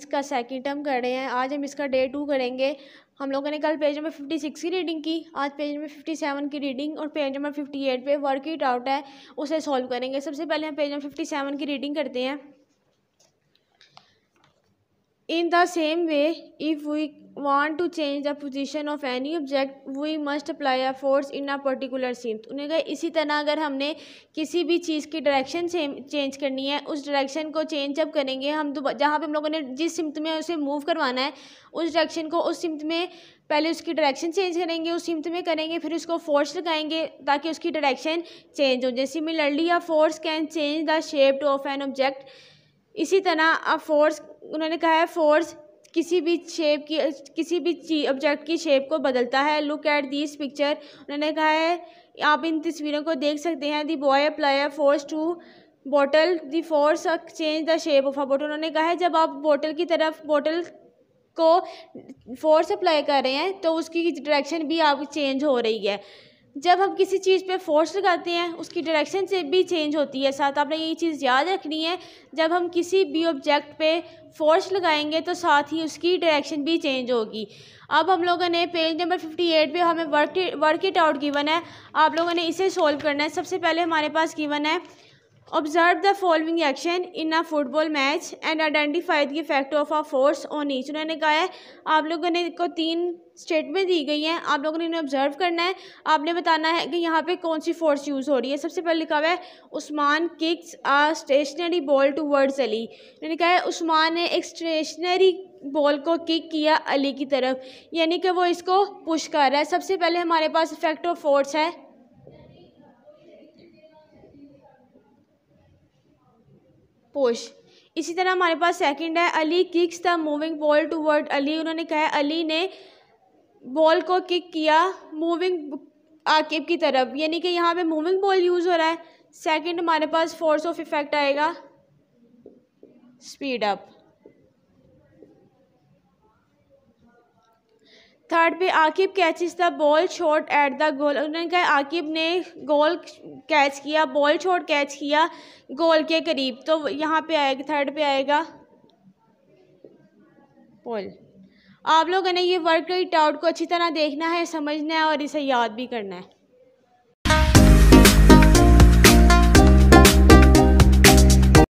इसका second term कर रहे हैं आज हम इसका डे टू करेंगे हम लोगों ने कल पेज नंबर फिफ्टी सिक्स की रीडिंग की आज पेज नंबर फिफ्टी सेवन की रीडिंग और पेज नंबर फिफ्टी एट पे वर्क इट आउट है उसे सॉल्व करेंगे सबसे पहले हम पेज नंबर फिफ्टी सेवन की रीडिंग करते हैं In the same way, if we want to change the position of any object, we must apply a force in a particular scene. तो उन्हें कहा इसी तरह अगर हमने किसी भी चीज़ की डायरेक्शन चेंज करनी है उस डायरेक्शन को चेंज जब करेंगे हम जहाँ पे हम लोगों ने जिस सिमत में उसे मूव करवाना है उस डायरेक्शन को उस सिमत में पहले उसकी डायरेक्शन चेंज करेंगे उस सिमत में करेंगे फिर उसको फोर्स लगाएंगे ताकि उसकी डायरेक्शन चेंज हो जैसे similarly a force can change the shape of an object इसी तरह अ फोर्स उन्होंने कहा है फोर्स किसी भी शेप की किसी भी ऑब्जेक्ट की शेप को बदलता है लुक एट दिस पिक्चर उन्होंने कहा है आप इन तस्वीरों को देख सकते हैं the boy apply force to bottle the force change the shape of a bottle उन्होंने कहा है जब आप बोटल की तरफ बोटल को फोर्स अप्लाई कर रहे हैं तो उसकी डायरेक्शन भी आप चेंज हो रही है जब हम किसी चीज़ पे फोर्स लगाते हैं उसकी डायरेक्शन से भी चेंज होती है साथ आपने ये चीज़ याद रखनी है जब हम किसी भी ऑब्जेक्ट पे फोर्स लगाएंगे तो साथ ही उसकी डायरेक्शन भी चेंज होगी अब हम लोगों ने पेज नंबर फिफ्टी एट पर हमें work work it out given है आप लोगों ने इसे सोल्व करना है सबसे पहले हमारे पास गिवन है observe the following action in a football match and identify the effect of a force on each उन्होंने कहा है आप लोगों ने को तीन स्टेटमेंट दी गई हैं आप लोगों ने इन्हें ऑब्जर्व करना है आपने बताना है कि यहाँ पे कौन सी फोर्स यूज़ हो रही है सबसे पहले लिखा हुआ है Usman kicks a stationary ball towards Ali उन्होंने कहा है उस्मान ने एक स्टेशनरी बॉल को किक किया अली की तरफ यानी कि वो इसको पुश कर रहा है सबसे पहले हमारे पास इफेक्ट ऑफ फोर्स है पोश इसी तरह हमारे पास सेकंड है Ali kicks the moving ball toward Ali उन्होंने कहा है अली ने बॉल को किक किया मूविंग आकेब की तरफ यानी कि यहाँ पे मूविंग बॉल यूज़ हो रहा है सेकंड हमारे पास फोर्स ऑफ इफेक्ट आएगा स्पीड अप थर्ड पे Aqib catches the ball shot at the goal उन्होंने कहा आकिब ने गोल कैच किया बॉल शॉट कैच किया गोल के करीब तो यहाँ पे आएगा थर्ड पे आएगा बॉल आप लोगों ने ये वर्क रेट आउट को अच्छी तरह देखना है समझना है और इसे याद भी करना है